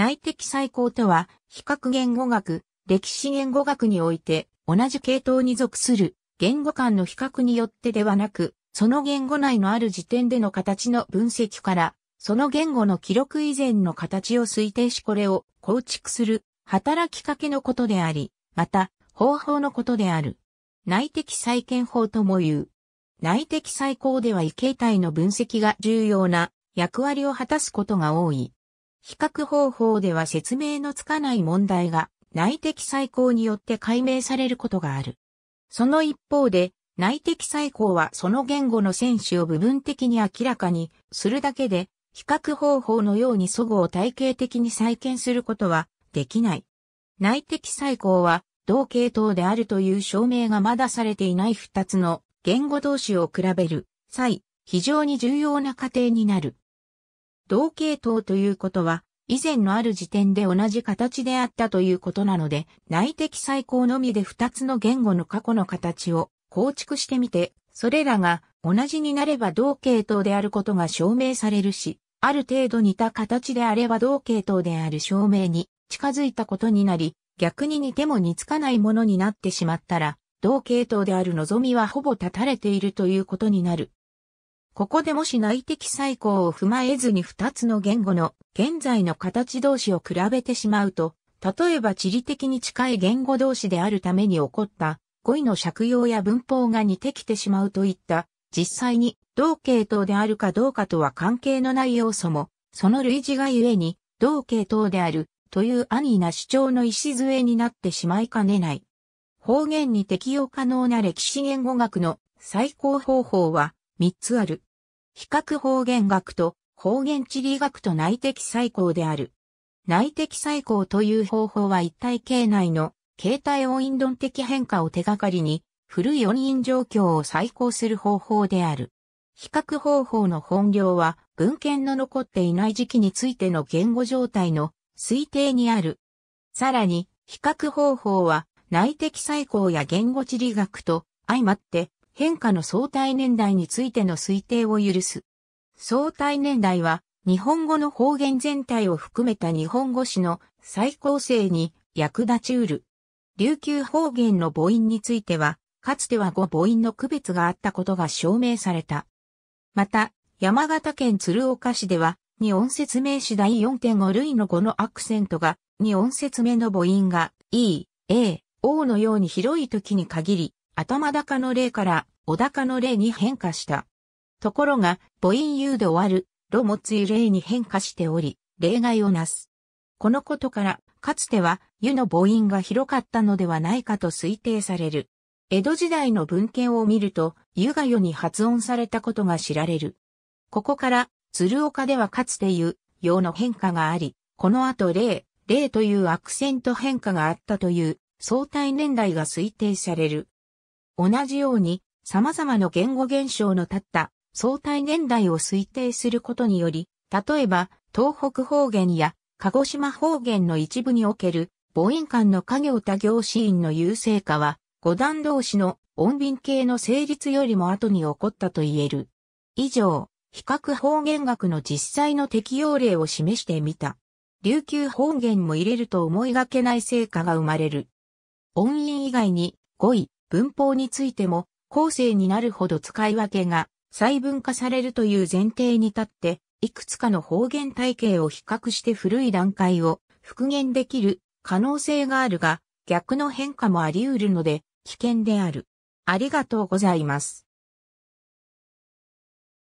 内的最高とは、比較言語学、歴史言語学において、同じ系統に属する言語間の比較によってではなく、その言語内のある時点での形の分析から、その言語の記録以前の形を推定しこれを構築する働きかけのことであり、また方法のことである。内的再建法とも言う。内的再考では異形態の分析が重要な役割を果たすことが多い。比較方法では説明のつかない問題が内的再考によって解明されることがある。その一方で、内的再考はその言語の選手を部分的に明らかにするだけで、比較方法のように祖語を体系的に再建することはできない。内的再考は同系統であるという証明がまだされていない二つの言語同士を比べる際、非常に重要な過程になる。同系統ということは、以前のある時点で同じ形であったということなので、内的再高のみで2つの言語の過去の形を構築してみて、それらが同じになれば同系統であることが証明されるし、ある程度似た形であれば同系統である証明に近づいたことになり、逆に似ても似つかないものになってしまったら、同系統である望みはほぼ断たれているということになる。ここでもし内的再考を踏まえずに二つの言語の現在の形同士を比べてしまうと、例えば地理的に近い言語同士であるために起こった語彙の借用や文法が似てきてしまうといった実際に同系統であるかどうかとは関係のない要素も、その類似がゆえに同系統であるという安易な主張の礎になってしまいかねない。方言に適用可能な歴史言語学の最高方法は3つある。比較方言学と方言地理学と内的再光である。内的再光という方法は一体形内の形態を因論的変化を手がかりに古い音韻状況を再考する方法である。比較方法の本領は文献の残っていない時期についての言語状態の推定にある。さらに、比較方法は内的再光や言語地理学と相まって変化の相対年代についての推定を許す。相対年代は、日本語の方言全体を含めた日本語詞の再構成に役立ちうる。琉球方言の母音については、かつては語母音の区別があったことが証明された。また、山形県鶴岡市では、日音説明詞第4.5類の語のアクセントが、日音説明の母音が、e、a、o のように広い時に限り、頭高の例から小高の例に変化した。ところが、母音誘導ある、ロもつい例に変化しており、例外をなす。このことから、かつては、湯の母音が広かったのではないかと推定される。江戸時代の文献を見ると、湯が世に発音されたことが知られる。ここから、鶴岡ではかつて湯、用の変化があり、この後例、例というアクセント変化があったという相対年代が推定される。同じように様々な言語現象の立った相対年代を推定することにより、例えば東北方言や鹿児島方言の一部における母音間の家業多行シーンの優勢化は、五段同士の音便系の成立よりも後に起こったと言える。以上、比較方言学の実際の適用例を示してみた。琉球方言も入れると思いがけない成果が生まれる。音韻以外に、語彙、文法についても、後世になるほど使い分けが細分化されるという前提に立って、いくつかの方言体系を比較して古い段階を復元できる可能性があるが、逆の変化もあり得るので、危険である。ありがとうございます。